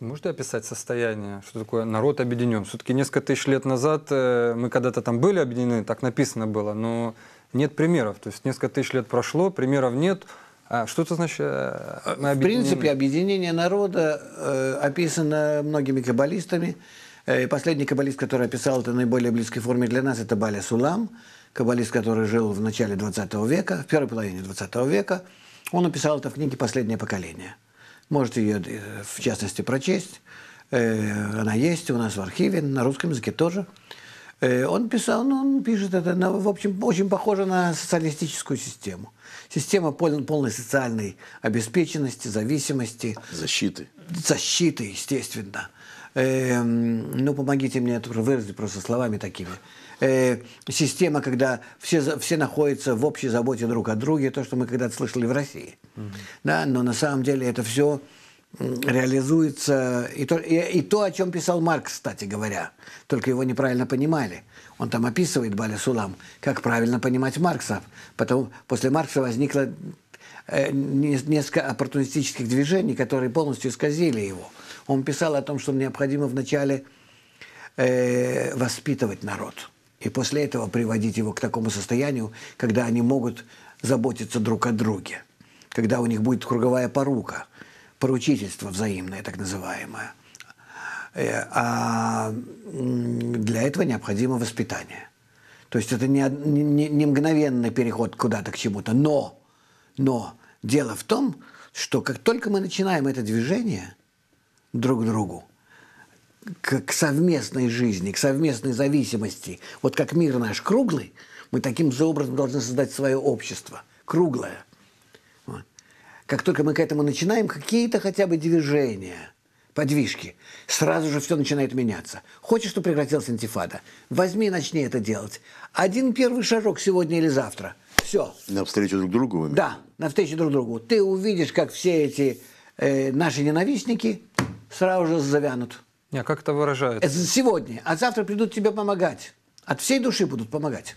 Можете описать состояние, что такое народ объединен? Все-таки несколько тысяч лет назад э, мы когда-то там были объединены, так написано было, но нет примеров. То есть несколько тысяч лет прошло, примеров нет. А что это значит э, э, мы В принципе, объединение народа э, описано многими каббалистами. И последний каббалист, который описал это в наиболее близкой форме для нас, это Баля Сулам, каббалист, который жил в начале 20 века, в первой половине 20 века. Он описал это в книге «Последнее поколение». Можете ее, э, в частности, прочесть. Э, она есть у нас в архиве, на русском языке тоже. Э, он писал, ну, он пишет это, на, в общем, очень похоже на социалистическую систему. Система полной социальной обеспеченности, зависимости. Защиты. Защиты, естественно. Э, ну, помогите мне это выразить просто словами такими. Э, система, когда все, все находятся в общей заботе друг о друге, то, что мы когда-то слышали в России. Mm-hmm. Да, но на самом деле это все реализуется и то, и, и то, о чем писал Маркс, кстати говоря, только его неправильно понимали. Он там описывает Бали Сулам, как правильно понимать Маркса. Потом после Маркса возникло э, несколько оппортунистических движений, которые полностью исказили его. Он писал о том, что необходимо вначале э, воспитывать народ и после этого приводить его к такому состоянию, когда они могут заботиться друг о друге, когда у них будет круговая порука – поручительство взаимное, так называемое. Э, а для этого необходимо воспитание. То есть это не, не, не мгновенный переход куда-то к чему-то. Но, но дело в том, что как только мы начинаем это движение друг к другу, к, к совместной жизни, к совместной зависимости, вот как мир наш круглый, мы таким же образом должны создать свое общество, круглое, как только мы к этому начинаем, какие-то хотя бы движения, подвижки, сразу же все начинает меняться. Хочешь, чтобы прекратилась интифада? Возьми и начни это делать. Один первый шажок сегодня или завтра. Все. На Навстречу друг другу? Вы да, навстречу друг другу. Ты увидишь, как все эти э, наши ненавистники сразу же завянут. Не, а как это выражается? Э, сегодня. А завтра придут тебе помогать. От всей души будут помогать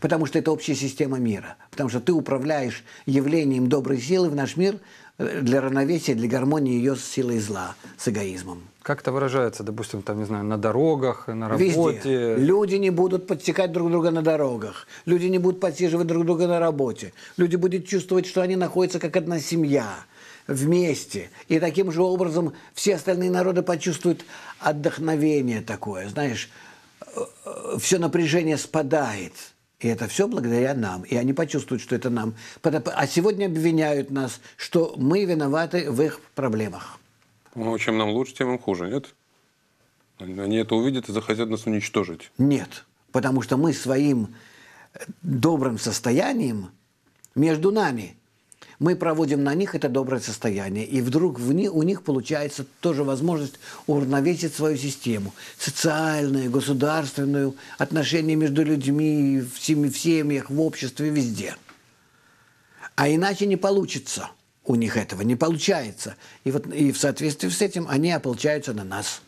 потому что это общая система мира, потому что ты управляешь явлением доброй силы в наш мир э, для равновесия, для гармонии ее с силой зла, с эгоизмом. Как это выражается, допустим, там, не знаю, на дорогах, на работе? Везде. Люди не будут подсекать друг друга на дорогах. Люди не будут подсиживать друг друга на работе. Люди будут чувствовать, что они находятся как одна семья вместе. И таким же образом все остальные народы почувствуют отдохновение такое. Знаешь, э, э, все напряжение спадает – и это все благодаря нам. И они почувствуют, что это нам. А сегодня обвиняют нас, что мы виноваты в их проблемах. Ну, а чем нам лучше, тем им хуже, нет? Они это увидят и захотят нас уничтожить. Нет. Потому что мы своим э, добрым состоянием между нами – мы проводим на них это доброе состояние. И вдруг в не, у них получается тоже возможность уравновесить свою систему. Социальную, государственную, отношения между людьми, в, семь, в семьях, в обществе, везде. А иначе не получится. У них этого не получается. И, вот, и в соответствии с этим они ополчаются на нас.